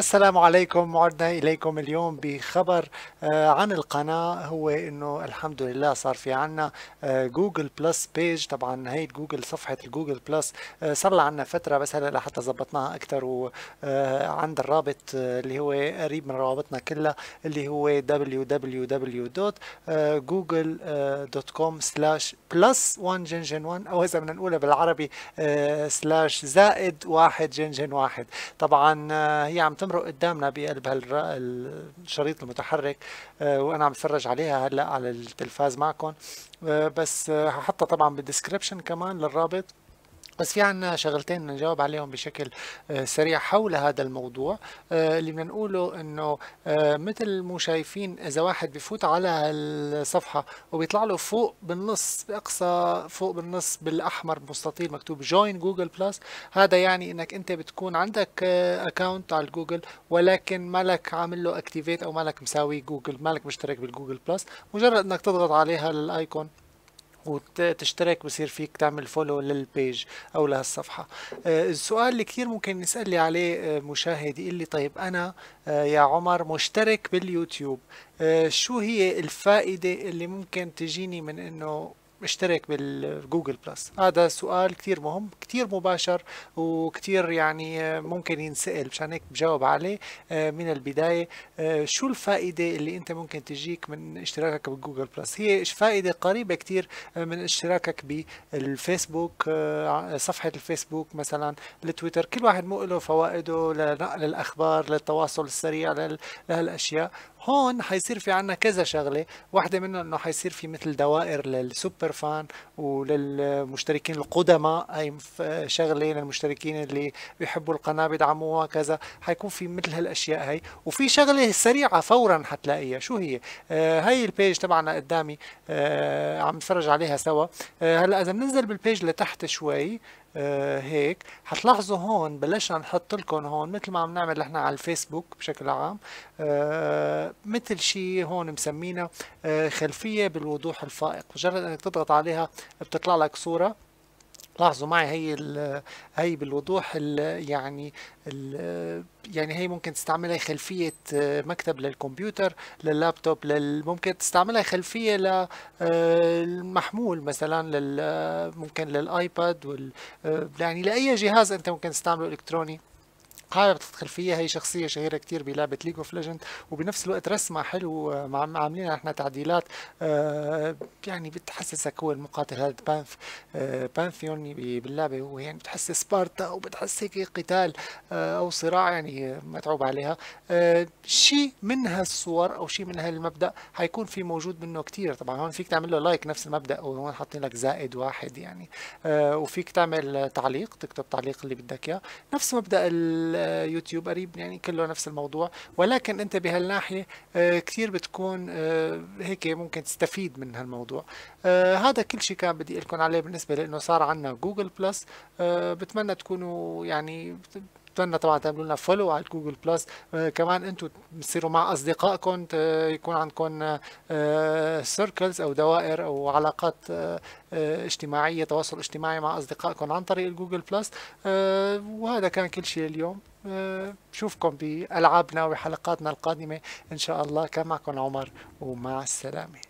السلام عليكم عدنا إليكم اليوم بخبر آه، عن القناة هو أنه الحمد لله صار في عنا آه، جوجل بلس بيج طبعا هي جوجل صفحة الجوجل بلس آه، صار لها عنا فترة بس هلا لحتى زبطناها أكثر وعند الرابط اللي هو قريب من روابطنا كلها اللي هو www.google.com slash plus 1 جنجن 1 أو إذا بدنا نقولها بالعربي سلاش زائد واحد جنجن واحد طبعا هي عم تم بتمرق قدامنا بقلب الشريط المتحرك آه، وانا عم اتفرج عليها هلا على التلفاز معكم آه، بس آه، ححطها طبعا بالدسكربشن كمان للرابط بس في عنا شغلتين نجاوب عليهم بشكل آه، سريع حول هذا الموضوع آه، اللي بدنا نقوله انه آه، مثل مو شايفين اذا واحد بفوت على الصفحه وبيطلع له فوق بالنص باقصى فوق بالنص بالاحمر مستطيل مكتوب جوين جوجل بلس هذا يعني انك انت بتكون عندك اكونت على جوجل ولكن مالك عامل له اكتيفيت او مالك مساوي جوجل مالك مشترك بالجوجل بلس مجرد انك تضغط عليها للايكون وتشترك بصير فيك تعمل فولو للبيج او لهالصفحه آه، السؤال اللي كثير ممكن يسال لي عليه آه، مشاهد يقول لي طيب انا آه، يا عمر مشترك باليوتيوب شو هي الفائده اللي ممكن تجيني من انه اشترك بالجوجل بلس هذا سؤال كثير مهم كثير مباشر وكثير يعني ممكن ينسأل مشان هيك بجاوب عليه آه، من البداية آه، شو الفائدة اللي انت ممكن تجيك من اشتراكك بالجوجل بلس هي فائدة قريبة كثير آه، من اشتراكك بالفيسبوك صفحة الفيسبوك مثلا التويتر كل واحد مو له فوائده لنقل الأخبار للتواصل السريع لهالأشياء هون حيصير في عنا كذا شغلة واحدة منهم انه حيصير في مثل دوائر للسوبر للحرفان وللمشتركين القدماء هي شغله للمشتركين اللي بيحبوا القناه بيدعموها كذا حيكون في مثل هالاشياء هي وفي شغله سريعه فورا حتلاقيها شو هي آه هي البيج تبعنا قدامي آه عم نتفرج عليها سوا آه هلا اذا بننزل بالبيج لتحت شوي آه، هيك حتلاحظوا هون بلشنا نحط لكم هون مثل ما عم نعمل احنا على الفيسبوك بشكل عام آه مثل شيء هون مسمينا آه خلفيه بالوضوح الفائق مجرد انك تضغط عليها بتطلع لك صوره لاحظوا معي هي هي بالوضوح الـ يعني الـ يعني هي ممكن تستعملها خلفية آه، مكتب للكمبيوتر لللابتوب لل ممكن تستعملها خلفية للمحمول آه، مثلا آه، ممكن للايباد يعني لأي جهاز أنت ممكن تستعمله إلكتروني قاعدة بتدخل فيها هي شخصية شهيرة كتير بلعبة ليج اوف ليجند وبنفس الوقت رسمها حلو آه، عاملين احنا تعديلات آه، يعني بتحسسك هو المقاتل هذا بانث آه، بانثيون باللعبة هو يعني بتحس سبارتا وبتحس هيك قتال او صراع يعني متعوب عليها شيء من هالصور او شيء من هالمبدأ حيكون في موجود منه كتير طبعا هون فيك تعمل له لايك نفس المبدأ وهون حاطين لك زائد واحد يعني وفيك تعمل تعليق تكتب تعليق اللي بدك اياه نفس مبدأ ال اليوتيوب قريب يعني كله نفس الموضوع ولكن انت بهالناحيه آه، كثير بتكون آه، هيك ممكن تستفيد من هالموضوع آه، هذا كل شيء كان بدي لكم عليه بالنسبه لانه صار عندنا جوجل بلس بتمنى تكونوا يعني بتمنى طبعا تعملوا لنا فولو على جوجل بلس آه، كمان انتم تصيروا مع اصدقائكم يكون عندكم سيركلز آه، او دوائر او علاقات آه، اجتماعيه تواصل اجتماعي مع اصدقائكم عن طريق جوجل بلس وهذا كان كل شيء اليوم بشوفكم بألعابنا وحلقاتنا القادمة إن شاء الله كان معكم عمر ومع السلامة